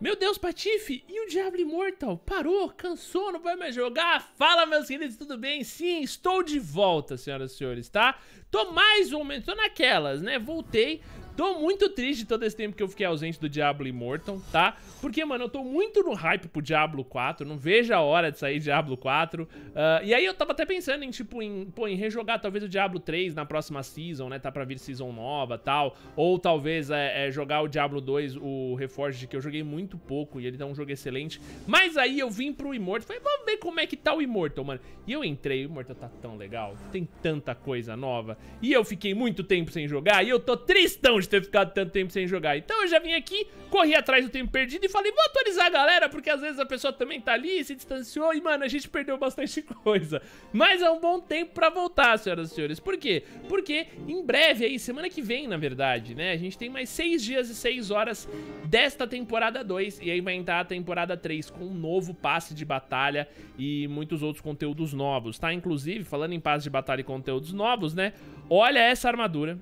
Meu Deus, Patife, e o Diablo Immortal? Parou, cansou, não vai mais jogar? Fala, meus queridos, tudo bem? Sim, estou de volta, senhoras e senhores, tá? Tô mais um momento tô naquelas, né? Voltei, Tô muito triste todo esse tempo que eu fiquei ausente do Diablo Immortal, tá? Porque, mano, eu tô muito no hype pro Diablo 4, não vejo a hora de sair Diablo 4. Uh, ah, e aí eu tava até pensando em, tipo, em, pô, em rejogar talvez o Diablo 3 na próxima season, né? Tá pra vir season nova tal. Ou talvez é, é, jogar o Diablo 2, o Reforged, que eu joguei muito pouco e ele dá tá um jogo excelente. Mas aí eu vim pro Immortal, falei, vamos ver como é que tá o Immortal, mano. E eu entrei, o Immortal tá tão legal, tem tanta coisa nova. E eu fiquei muito tempo sem jogar e eu tô tristão de ter ficado tanto tempo sem jogar. Então eu já vim aqui, corri atrás do tempo perdido e falei, vou atualizar a galera, porque às vezes a pessoa também tá ali, se distanciou e, mano, a gente perdeu bastante coisa. Mas é um bom tempo pra voltar, senhoras e senhores. Por quê? Porque em breve aí, semana que vem, na verdade, né, a gente tem mais seis dias e seis horas desta temporada 2 e aí vai entrar a temporada 3 com um novo passe de batalha e muitos outros conteúdos novos, tá? Inclusive, falando em passe de batalha e conteúdos novos, né, olha essa armadura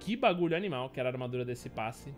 que bagulho animal que era a armadura desse passe.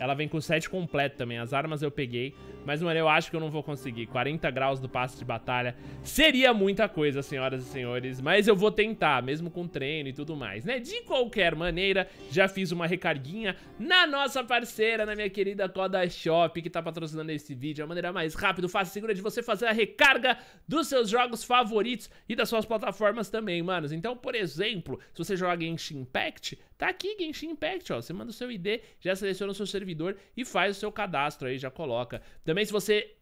Ela vem com o set completo também. As armas eu peguei. Mas, mano, eu acho que eu não vou conseguir. 40 graus do passe de batalha. Seria muita coisa, senhoras e senhores. Mas eu vou tentar, mesmo com treino e tudo mais, né? De qualquer maneira, já fiz uma recarguinha na nossa parceira, na minha querida Coda Shop, que tá patrocinando esse vídeo. A maneira mais rápida, fácil e segura de você fazer a recarga dos seus jogos favoritos e das suas plataformas também, manos. Então, por exemplo, se você joga em Impact, Tá aqui, Genshin Impact, ó. Você manda o seu ID, já seleciona o seu servidor e faz o seu cadastro aí, já coloca. Também se você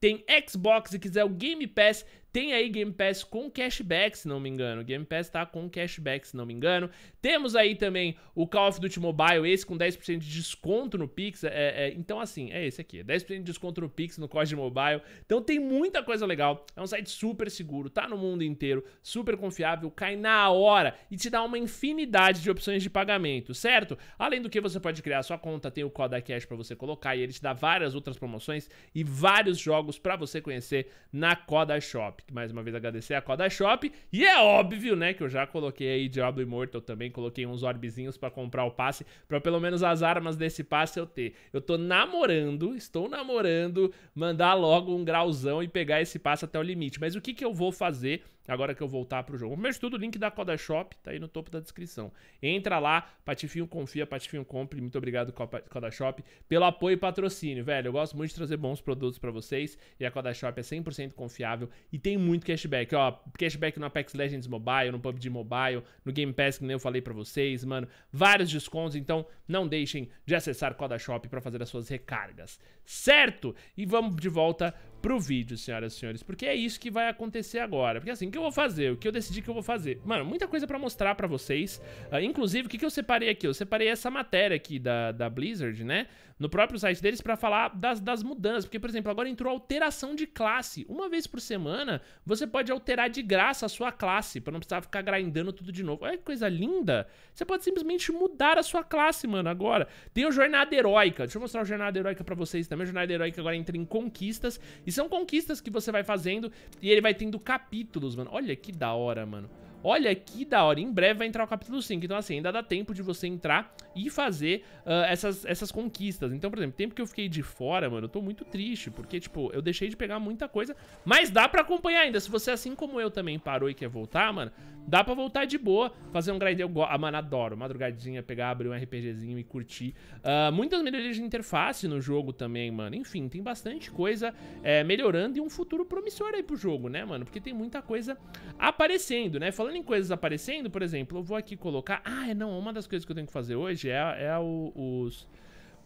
tem Xbox e quiser o Game Pass, tem aí Game Pass com cashback, se não me engano. Game Pass tá com cashback, se não me engano. Temos aí também o Call of Duty Mobile, esse com 10% de desconto no Pix. É, é, é, então, assim, é esse aqui. 10% de desconto no Pix, no COD Mobile. Então, tem muita coisa legal. É um site super seguro, tá no mundo inteiro, super confiável, cai na hora e te dá uma infinidade de opções de pagamento, certo? Além do que, você pode criar sua conta, tem o Coda Cash para você colocar e ele te dá várias outras promoções e vários jogos para você conhecer na Coda Shop. Que mais uma vez agradecer a Koda Shop. E é óbvio, né, que eu já coloquei aí Diablo Immortal também. Coloquei uns orbezinhos pra comprar o passe. Pra pelo menos as armas desse passe eu ter. Eu tô namorando, estou namorando, mandar logo um grauzão e pegar esse passe até o limite. Mas o que que eu vou fazer agora que eu voltar pro jogo. Primeiro de tudo, o link da Coda Shop tá aí no topo da descrição. Entra lá, Patifinho confia, Patifinho compre. Muito obrigado, Coda Shop, pelo apoio e patrocínio, velho. Eu gosto muito de trazer bons produtos para vocês e a Coda Shop é 100% confiável e tem muito cashback, ó. Cashback no Apex Legends Mobile, no PUBG Mobile, no Game Pass, que nem eu falei para vocês, mano. Vários descontos, então não deixem de acessar Coda Shop para fazer as suas recargas, certo? E vamos de volta pro vídeo, senhoras e senhores, porque é isso que vai acontecer agora. Porque assim, o que eu vou fazer? O que eu decidi que eu vou fazer? Mano, muita coisa pra mostrar pra vocês. Uh, inclusive, o que, que eu separei aqui? Eu separei essa matéria aqui da, da Blizzard, né? No próprio site deles pra falar das, das mudanças. Porque, por exemplo, agora entrou alteração de classe. Uma vez por semana, você pode alterar de graça a sua classe, pra não precisar ficar grindando tudo de novo. Olha que coisa linda! Você pode simplesmente mudar a sua classe, mano, agora. Tem o Jornada Heróica. Deixa eu mostrar o Jornada Heróica pra vocês também. O Jornada Heróica agora entra em conquistas. E são conquistas que você vai fazendo e ele vai tendo capítulos, mano. Olha que da hora, mano. Olha que da hora. Em breve vai entrar o capítulo 5. Então, assim, ainda dá tempo de você entrar e fazer uh, essas, essas conquistas. Então, por exemplo, tempo que eu fiquei de fora, mano, eu tô muito triste, porque, tipo, eu deixei de pegar muita coisa, mas dá pra acompanhar ainda. Se você, assim como eu, também parou e quer voltar, mano, dá pra voltar de boa, fazer um grind. Eu, ah, mano, adoro, madrugadinha, pegar, abrir um RPGzinho e curtir. Uh, muitas melhorias de interface no jogo também, mano. Enfim, tem bastante coisa é, melhorando e um futuro promissor aí pro jogo, né, mano? Porque tem muita coisa aparecendo, né? Falando em coisas aparecendo, por exemplo, eu vou aqui colocar... Ah, é, não, uma das coisas que eu tenho que fazer hoje hoje é, é o, os,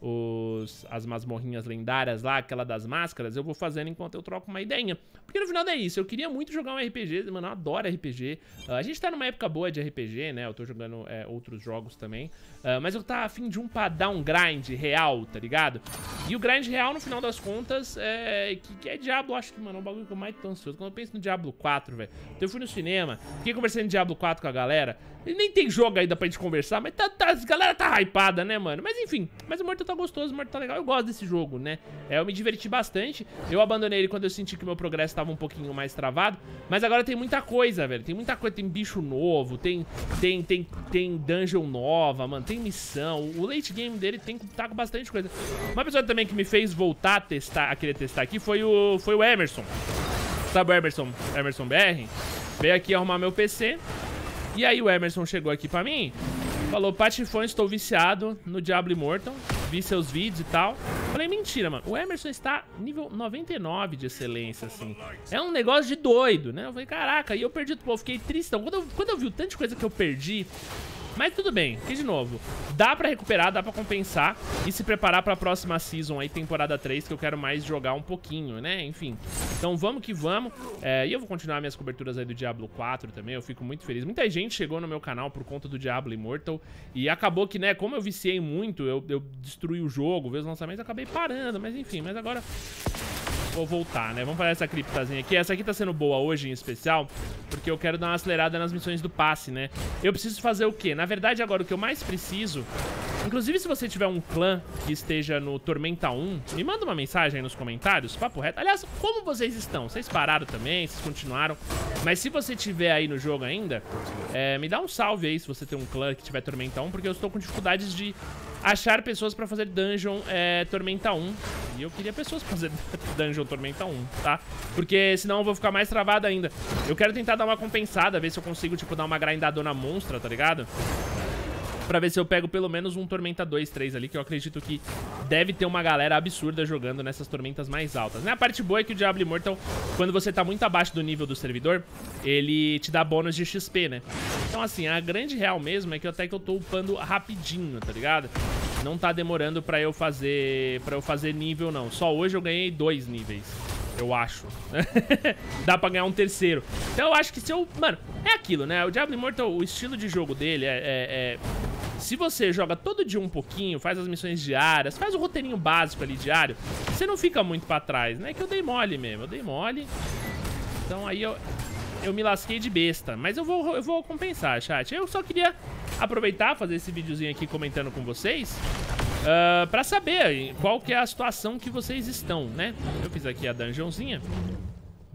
os, as masmorrinhas lendárias lá, aquela das máscaras, eu vou fazendo enquanto eu troco uma ideia. Porque no final é isso, eu queria muito jogar um RPG, mano, eu adoro RPG. Uh, ah, a gente tá numa época boa de RPG, né, eu tô jogando é, outros jogos também. Uh, mas eu tava afim de um pra dar um grind real, tá ligado? E o grind real, no final das contas, é, que, que é Diablo, acho que, mano, é o bagulho que eu mais tô ansioso. Quando eu penso no Diablo 4, velho, então eu fui no cinema, fiquei conversando em Diablo 4 com a galera. E nem tem jogo ainda pra gente conversar, mas tá, tá, a galera tá hypada, né, mano? Mas enfim, mas o Mortal tá gostoso, o mapa tá legal. Eu gosto desse jogo, né? É, eu me diverti bastante. Eu abandonei ele quando eu senti que meu progresso tava um pouquinho mais travado. Mas agora tem muita coisa, velho. Tem muita coisa. Tem bicho novo, tem, tem, tem, tem dungeon nova, mano. Tem missão. O late game dele tem, tá com bastante coisa. Uma pessoa também que me fez voltar a testar, a querer testar aqui foi o, foi o Emerson. Sabe o Emerson, Emerson BR? Veio aqui arrumar meu PC. E aí o Emerson chegou aqui pra mim. Falou, Patifão, estou viciado no Diablo Immortal vi seus vídeos e tal. Falei, mentira, mano. O Emerson está nível 99 de excelência, assim. É um negócio de doido, né? Eu falei, caraca, e eu perdi, pô, eu fiquei tristão. Quando eu, quando eu vi o tanto de coisa que eu perdi, mas tudo bem, que de novo, dá pra recuperar, dá pra compensar e se preparar pra próxima season aí, temporada 3, que eu quero mais jogar um pouquinho, né? Enfim, então vamos que vamos. É, e eu vou continuar minhas coberturas aí do Diablo 4 também, eu fico muito feliz. Muita gente chegou no meu canal por conta do Diablo Immortal e acabou que, né, como eu viciei muito, eu, eu destruí o jogo, vi os lançamentos, acabei parando, mas enfim, mas agora Vou voltar, né? Vamos fazer essa criptazinha aqui. Essa aqui tá sendo boa hoje, em especial, porque eu quero dar uma acelerada nas missões do passe, né? Eu preciso fazer o quê? Na verdade, agora o que eu mais preciso... Inclusive, se você tiver um clã que esteja no Tormenta 1, me manda uma mensagem aí nos comentários, papo reto. Aliás, como vocês estão? Vocês pararam também? Vocês continuaram? Mas se você tiver aí no jogo ainda, é, me dá um salve aí se você tem um clã que tiver Tormenta 1, porque eu estou com dificuldades de achar pessoas pra fazer dungeon é, Tormenta 1. E eu queria pessoas pra fazer dungeon Tormenta 1, tá? Porque senão eu vou ficar mais travado ainda. Eu quero tentar dar uma compensada, ver se eu consigo, tipo, dar uma grindadona monstra, tá ligado? pra ver se eu pego pelo menos um Tormenta 2, 3 ali, que eu acredito que deve ter uma galera absurda jogando nessas tormentas mais altas. Né? A parte boa é que o Diablo Immortal, quando você tá muito abaixo do nível do servidor, ele te dá bônus de XP, né? Então, assim, a grande real mesmo é que até que eu tô upando rapidinho, tá ligado? Não tá demorando pra eu fazer pra eu fazer nível, não. Só hoje eu ganhei dois níveis, eu acho. Dá pra ganhar um terceiro. Então eu acho que se eu... Mano, é aquilo, né? O Diablo Immortal, o estilo de jogo dele é, é, é se você joga todo dia um pouquinho, faz as missões diárias, faz o roteirinho básico ali diário, você não fica muito pra trás, né? Que eu dei mole mesmo, eu dei mole. Então aí eu, eu me lasquei de besta. Mas eu vou, eu vou compensar, chat. Eu só queria aproveitar, fazer esse videozinho aqui comentando com vocês. Uh, pra saber qual que é a situação que vocês estão, né? Eu fiz aqui a dungeonzinha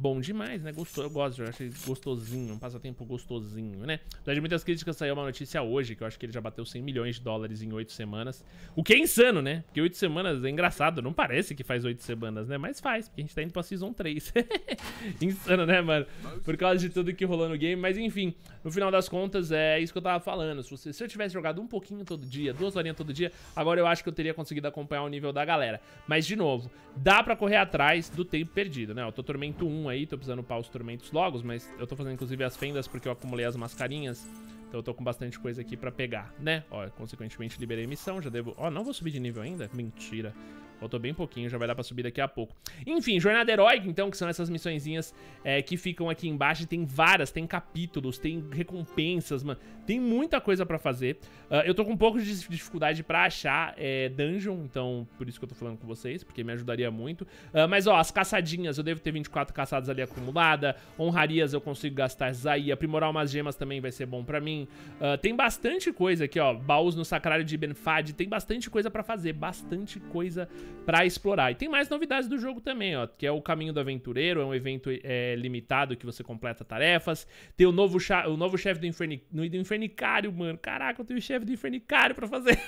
bom demais, né? Gostou, eu gosto, eu achei gostosinho, um passatempo gostosinho, né? Apesar então, é de muitas críticas, saiu uma notícia hoje, que eu acho que ele já bateu 100 milhões de dólares em 8 semanas. O que é insano, né? Porque 8 semanas é engraçado, não parece que faz 8 semanas, né? Mas faz, porque a gente tá indo pra Season 3. insano, né, mano? Por causa de tudo que rolou no game, mas enfim, no final das contas, é isso que eu tava falando. Se, você, se eu tivesse jogado um pouquinho todo dia, duas horinhas todo dia, agora eu acho que eu teria conseguido acompanhar o nível da galera. Mas, de novo, dá pra correr atrás do tempo perdido, né? Eu tô Tormento 1 é aí, tô precisando upar os tormentos logo, mas eu tô fazendo inclusive as fendas porque eu acumulei as mascarinhas. Então eu tô com bastante coisa aqui pra pegar, né? Ó, consequentemente liberei a missão, já devo... Ó, não vou subir de nível ainda? Mentira. Faltou bem pouquinho, já vai dar pra subir daqui a pouco. Enfim, Jornada Heróica, então, que são essas missõezinhas é, que ficam aqui embaixo. Tem várias, tem capítulos, tem recompensas, mano. Tem muita coisa pra fazer. Uh, eu tô com um pouco de dificuldade pra achar é, dungeon, então por isso que eu tô falando com vocês, porque me ajudaria muito. Uh, mas, ó, as caçadinhas, eu devo ter 24 caçadas ali acumulada. Honrarias eu consigo gastar essas aí. Aprimorar umas gemas também vai ser bom pra mim. Uh, tem bastante coisa aqui, ó. Baús no Sacrário de Benfad. Tem bastante coisa pra fazer, bastante coisa para explorar. E tem mais novidades do jogo também, ó, que é o Caminho do Aventureiro, é um evento é, limitado que você completa tarefas. Tem o novo, o novo chefe do, Inferni do Infernicário, mano. Caraca, eu tenho o chefe do Infernicário para fazer.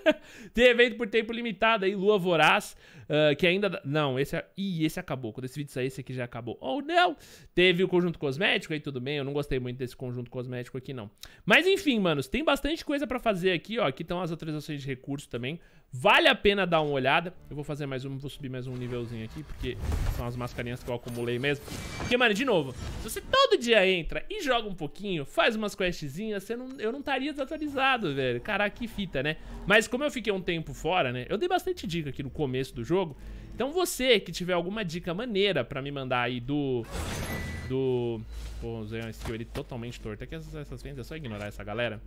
tem evento por tempo limitado aí, Lua Voraz, uh, que ainda... Não, esse... É... Ih, esse acabou. Quando esse vídeo sair, esse aqui já acabou. Oh, não! Teve o conjunto cosmético aí, tudo bem. Eu não gostei muito desse conjunto cosmético aqui, não. Mas enfim, manos, tem bastante coisa para fazer aqui, ó. Aqui estão as atualizações de recursos também. Vale a pena dar uma olhada. Eu vou fazer mais um, vou subir mais um nívelzinho aqui, porque são as mascarinhas que eu acumulei mesmo. Porque, mano, de novo, se você todo dia entra e joga um pouquinho, faz umas questzinhas, você não, eu não estaria desatualizado, velho. Caraca, que fita, né? Mas como eu fiquei um tempo fora, né, eu dei bastante dica aqui no começo do jogo. Então você que tiver alguma dica maneira pra me mandar aí do... Do... Pô, usei uma skill ele totalmente torta. É que essas, essas vendas é só ignorar essa galera.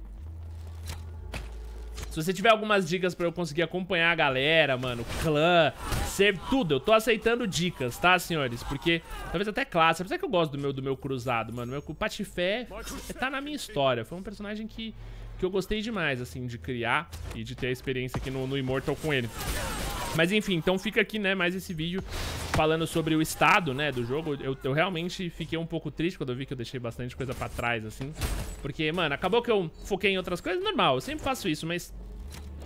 Se você tiver algumas dicas pra eu conseguir acompanhar a galera, mano, clã, ser tudo, eu tô aceitando dicas, tá, senhores? Porque talvez até classe, apesar que eu gosto do meu, do meu cruzado, mano. Meu Patifé tá na minha história. Foi um personagem que, que eu gostei demais, assim, de criar e de ter a experiência aqui no, no Immortal com ele. Mas enfim, então fica aqui, né, mais esse vídeo falando sobre o estado, né, do jogo. Eu, eu realmente fiquei um pouco triste quando eu vi que eu deixei bastante coisa pra trás, assim. Porque, mano, acabou que eu foquei em outras coisas, normal, eu sempre faço isso, mas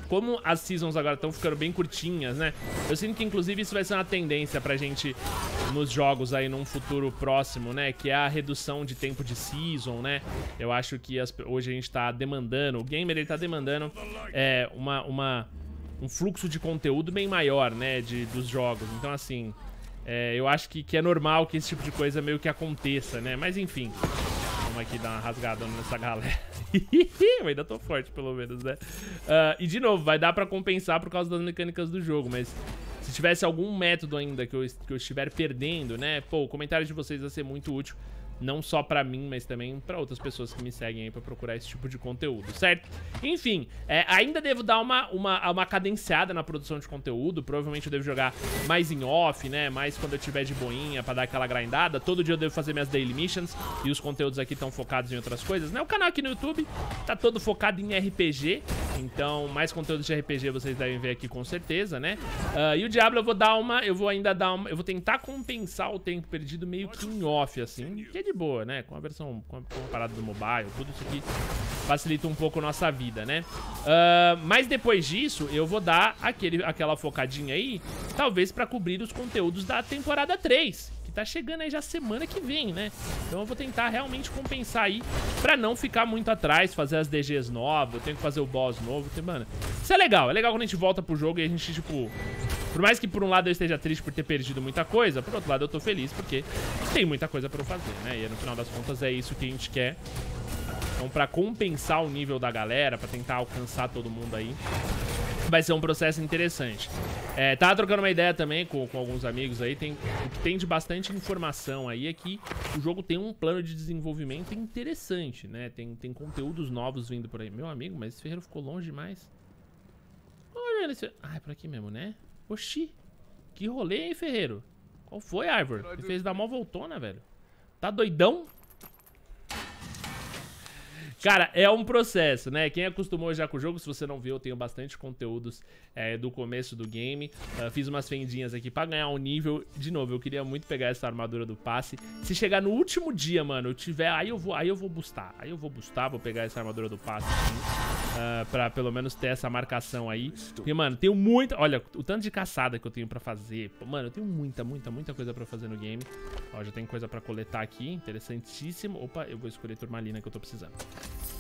como as seasons agora estão ficando bem curtinhas, né? Eu sinto que, inclusive, isso vai ser uma tendência pra gente nos jogos aí num futuro próximo, né? Que é a redução de tempo de season, né? Eu acho que as, hoje a gente tá demandando, o gamer ele tá demandando é, uma, uma, um fluxo de conteúdo bem maior, né? De, dos jogos. Então, assim, é, eu acho que, que é normal que esse tipo de coisa meio que aconteça, né? Mas, enfim... Vamos aqui dar uma rasgada nessa galera. eu ainda tô forte, pelo menos, né? Uh, e, de novo, vai dar pra compensar por causa das mecânicas do jogo, mas... Se tivesse algum método ainda que eu, que eu estiver perdendo, né? Pô, o comentário de vocês vai ser muito útil não só pra mim, mas também pra outras pessoas que me seguem aí pra procurar esse tipo de conteúdo, certo? Enfim, é, ainda devo dar uma, uma, uma cadenciada na produção de conteúdo. Provavelmente eu devo jogar mais em off, né? Mais quando eu tiver de boinha pra dar aquela grindada. Todo dia eu devo fazer minhas daily missions e os conteúdos aqui estão focados em outras coisas, né? O canal aqui no YouTube tá todo focado em RPG, então, mais conteúdo de RPG vocês devem ver aqui com certeza, né? Uh, e o Diablo eu vou dar uma... Eu vou ainda dar uma... Eu vou tentar compensar o tempo perdido meio que em off, assim. Que é de boa, né? Com a versão... Com a, com a parada do mobile, tudo isso aqui facilita um pouco nossa vida, né? Uh, mas depois disso, eu vou dar aquele, aquela focadinha aí, talvez pra cobrir os conteúdos da temporada 3, tá chegando aí já semana que vem, né? Então eu vou tentar realmente compensar aí pra não ficar muito atrás, fazer as DGs novas, eu tenho que fazer o boss novo, tem, mano. Isso é legal, é legal quando a gente volta pro jogo e a gente, tipo... Por mais que por um lado eu esteja triste por ter perdido muita coisa, por outro lado eu tô feliz porque tem muita coisa pra eu fazer, né? E no final das contas é isso que a gente quer. Então pra compensar o nível da galera, pra tentar alcançar todo mundo aí, vai ser um processo interessante. É, tava trocando uma ideia também com, com alguns amigos aí. Tem, o que tem de bastante informação aí é que o jogo tem um plano de desenvolvimento interessante, né? Tem, tem conteúdos novos vindo por aí. Meu amigo, mas esse ferreiro ficou longe demais. Olha esse... Ah, é por aqui mesmo, né? Oxi! Que rolê, hein, ferreiro? Qual foi, Árvore? Ele fez da mó voltona, velho. Tá doidão? Cara, é um processo, né? Quem acostumou já com o jogo, se você não viu, eu tenho bastante conteúdos é, do começo do game. Uh, fiz umas fendinhas aqui pra ganhar um nível. De novo, eu queria muito pegar essa armadura do passe. Se chegar no último dia, mano, eu tiver... Aí eu vou, aí eu vou bustar. Aí eu vou bustar, vou pegar essa armadura do passe aqui. Uh, pra pelo menos ter essa marcação aí. E, mano, tenho muita. Olha, o tanto de caçada que eu tenho pra fazer. Mano, eu tenho muita, muita, muita coisa pra fazer no game. Ó, já tem coisa pra coletar aqui. Interessantíssimo. Opa, eu vou escolher turmalina que eu tô precisando.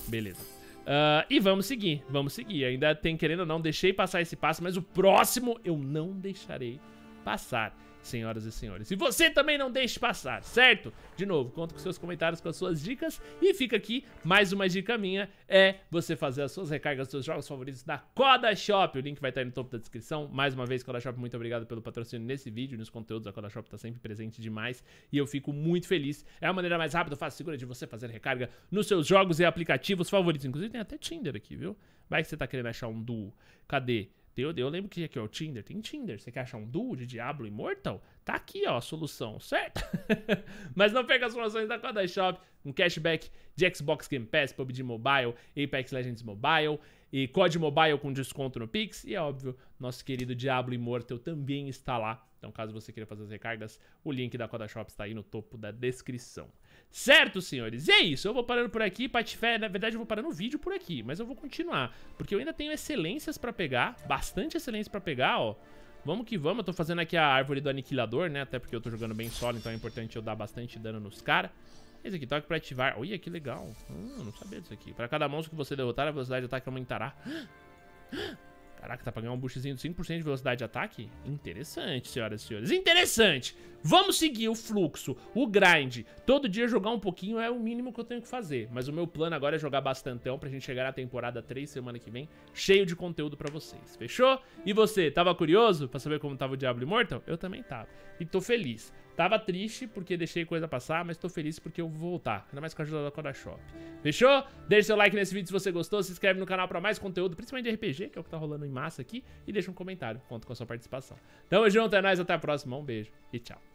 Beleza. Uh, e vamos seguir, vamos seguir. Ainda tem, querendo ou não, deixei passar esse passo, mas o próximo eu não deixarei passar senhoras e senhores. E você também não deixe passar, certo? De novo, conto com seus comentários, com as suas dicas. E fica aqui mais uma dica minha: é você fazer as suas recargas dos seus jogos favoritos na Coda Shop. O link vai estar aí no topo da descrição. Mais uma vez, Coda Shop, muito obrigado pelo patrocínio nesse vídeo. Nos conteúdos, a Coda Shop está sempre presente demais. E eu fico muito feliz. É a maneira mais rápida, fácil e segura de você fazer recarga nos seus jogos e aplicativos favoritos. Inclusive, tem até Tinder aqui, viu? Vai que você tá querendo achar um duo. Cadê? Eu, eu lembro que aqui, é o Tinder. Tem Tinder. Você quer achar um duo de Diablo Immortal? Tá aqui, ó, a solução, certo? Mas não perca as promoções da Koda Shop. Um cashback de Xbox Game Pass, PUBG Mobile, Apex Legends Mobile e COD Mobile com desconto no Pix. E, é óbvio, nosso querido Diablo Immortal também está lá. Então, caso você queira fazer as recargas, o link da Koda Shop está aí no topo da descrição. Certo, senhores? E é isso, eu vou parando por aqui, Patifé, na verdade eu vou parando o vídeo por aqui, mas eu vou continuar, porque eu ainda tenho excelências pra pegar, bastante excelências pra pegar, ó. Vamos que vamos, eu tô fazendo aqui a árvore do aniquilador, né, até porque eu tô jogando bem solo, então é importante eu dar bastante dano nos caras. Esse aqui, toque pra ativar. Olha, que legal. Hum, não sabia disso aqui. Pra cada monstro que você derrotar, a velocidade de ataque aumentará. Caraca, tá pagando um boostzinho de 5% de velocidade de ataque? Interessante, senhoras e senhores. Interessante! Vamos seguir o fluxo, o grind. Todo dia jogar um pouquinho é o mínimo que eu tenho que fazer. Mas o meu plano agora é jogar bastantão pra gente chegar na temporada 3 semana que vem, cheio de conteúdo pra vocês. Fechou? E você, tava curioso pra saber como tava o Diablo Immortal? Eu também tava. E tô feliz. Tava triste porque deixei coisa passar, mas tô feliz porque eu vou voltar. Ainda mais com a ajuda da Coda Shop. Fechou? Deixa seu like nesse vídeo se você gostou. Se inscreve no canal pra mais conteúdo, principalmente de RPG, que é o que tá rolando em massa aqui. E deixa um comentário. Conto com a sua participação. Tamo junto, é nóis, até a próxima. Um beijo e tchau.